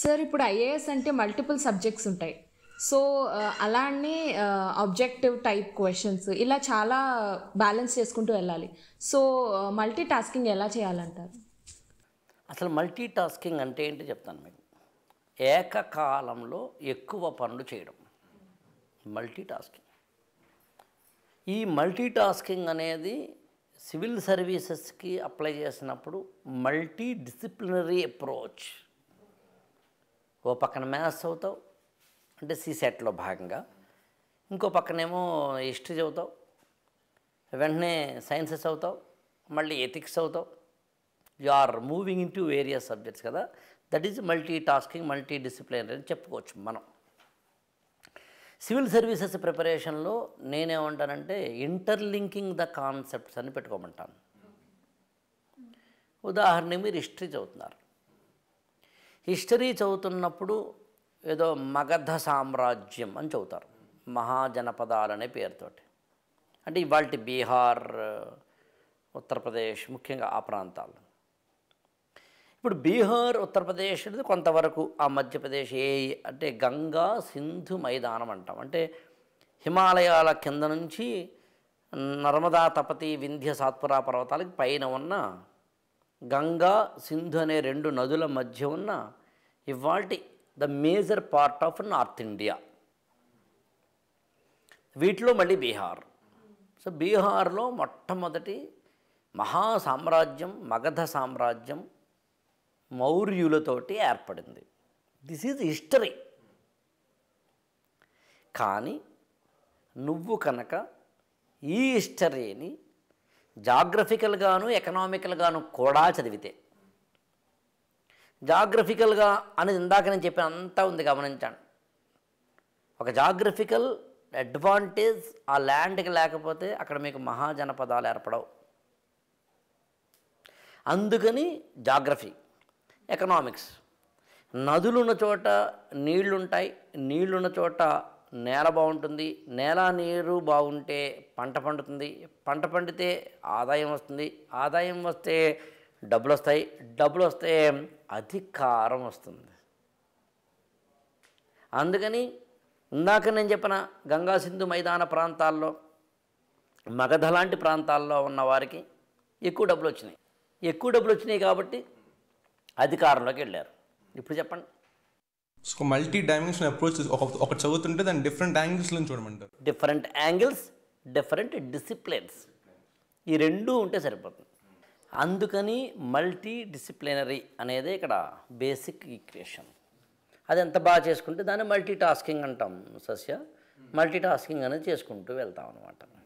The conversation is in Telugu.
సార్ ఇప్పుడు ఐఏఎస్ అంటే మల్టిపుల్ సబ్జెక్ట్స్ ఉంటాయి సో అలానే ఆబ్జెక్టివ్ టైప్ క్వశ్చన్స్ ఇలా చాలా బ్యాలెన్స్ చేసుకుంటూ వెళ్ళాలి సో మల్టీ టాస్కింగ్ ఎలా చేయాలంటారు అసలు మల్టీ టాస్కింగ్ అంటే ఏంటి చెప్తాను మీకు ఏకకాలంలో ఎక్కువ పనులు చేయడం మల్టీ టాస్కింగ్ ఈ మల్టీ టాస్కింగ్ అనేది సివిల్ సర్వీసెస్కి అప్లై చేసినప్పుడు మల్టీ డిసిప్లినరీ అప్రోచ్ ఓ పక్కన మ్యాథ్స్ చదువుతావు అంటే సీసెట్లో భాగంగా ఇంకో పక్కనేమో హిస్టరీ చదువుతావు వెంటనే సైన్సెస్ అవుతావు మళ్ళీ ఎథిక్స్ అవుతావు you are moving in to various subjects కదా that is multi tasking multi discipline అని చెప్పుకోవచ్చు మనం సివిల్ సర్వీసెస్ ప్రిపరేషన్లో నేనేమంటానంటే ఇంటర్లింకింగ్ ద కాన్సెప్ట్స్ అని పెట్టుకోమంటాను ఉదాహరణకి మీరు హిస్టరీ చదువుతున్నారు హిస్టరీ చదువుతున్నప్పుడు ఏదో మగధ సామ్రాజ్యం అని చదువుతారు మహాజనపదాలు అనే పేరుతోటి అంటే ఇవాళ బీహార్ ఉత్తరప్రదేశ్ ముఖ్యంగా ఆ ప్రాంతాలు ఇప్పుడు బీహార్ ఉత్తరప్రదేశ్ అనేది కొంతవరకు ఆ మధ్యప్రదేశ్ ఏ అంటే గంగా సింధు మైదానం అంటాం అంటే హిమాలయాల కింద నుంచి నర్మదా తపతి వింధ్య సాత్పురా పర్వతాలకి పైన ఉన్న గంగా సింధు అనే రెండు నదుల మధ్య ఉన్న ఇవాల్టి the major part of north India వీటిలో మళ్ళీ బీహార్ సో బీహార్లో మొట్టమొదటి మహా సామ్రాజ్యం మగధ సామ్రాజ్యం మౌర్యులతోటి ఏర్పడింది దిస్ ఈజ్ హిస్టరీ కానీ నువ్వు కనుక ఈ హిస్టరీని జాగ్రఫికల్గాను ఎకనామికల్గాను కూడా చదివితే జాగ్రఫికల్గా అని ఇందాక నేను చెప్పిన అంతా ఉంది గమనించండి ఒక జాగ్రఫికల్ అడ్వాంటేజ్ ఆ ల్యాండ్కి లేకపోతే అక్కడ మీకు మహాజనపదాలు ఏర్పడవు అందుకని జాగ్రఫీ ఎకనామిక్స్ నదులున్న చోట నీళ్లుంటాయి నీళ్లున్న చోట నేల బాగుంటుంది నేల నీరు బాగుంటే పంట పండుతుంది పంట పండితే ఆదాయం వస్తుంది ఆదాయం వస్తే డబ్బులు వస్తాయి డబ్బులు వస్తే అధికారం వస్తుంది అందుకని ఇందాక నేను చెప్పిన గంగా సింధు మైదాన ప్రాంతాల్లో మగధ లాంటి ప్రాంతాల్లో ఉన్న వారికి ఎక్కువ డబ్బులు వచ్చినాయి ఎక్కువ డబ్బులు వచ్చినాయి కాబట్టి అధికారంలోకి వెళ్ళారు ఇప్పుడు చెప్పండి సో మల్టీ డైమెన్షన్ అప్రోచ్ ఒక చదువుతుంటే దాన్ని డిఫరెంట్ యాంగిల్స్ నుంచి చూడమంటారు డిఫరెంట్ యాంగిల్స్ డిఫరెంట్ డిసిప్లిన్స్ ఈ రెండూ ఉంటే సరిపోతుంది అందుకని మల్టీ డిసిప్లినరీ అనేది ఇక్కడ బేసిక్ ఈక్వేషన్ అది ఎంత బాగా చేసుకుంటే దాన్ని మల్టీ టాస్కింగ్ అంటాం సస్య మల్టీ టాస్కింగ్ అనేది చేసుకుంటూ వెళ్తాం అనమాట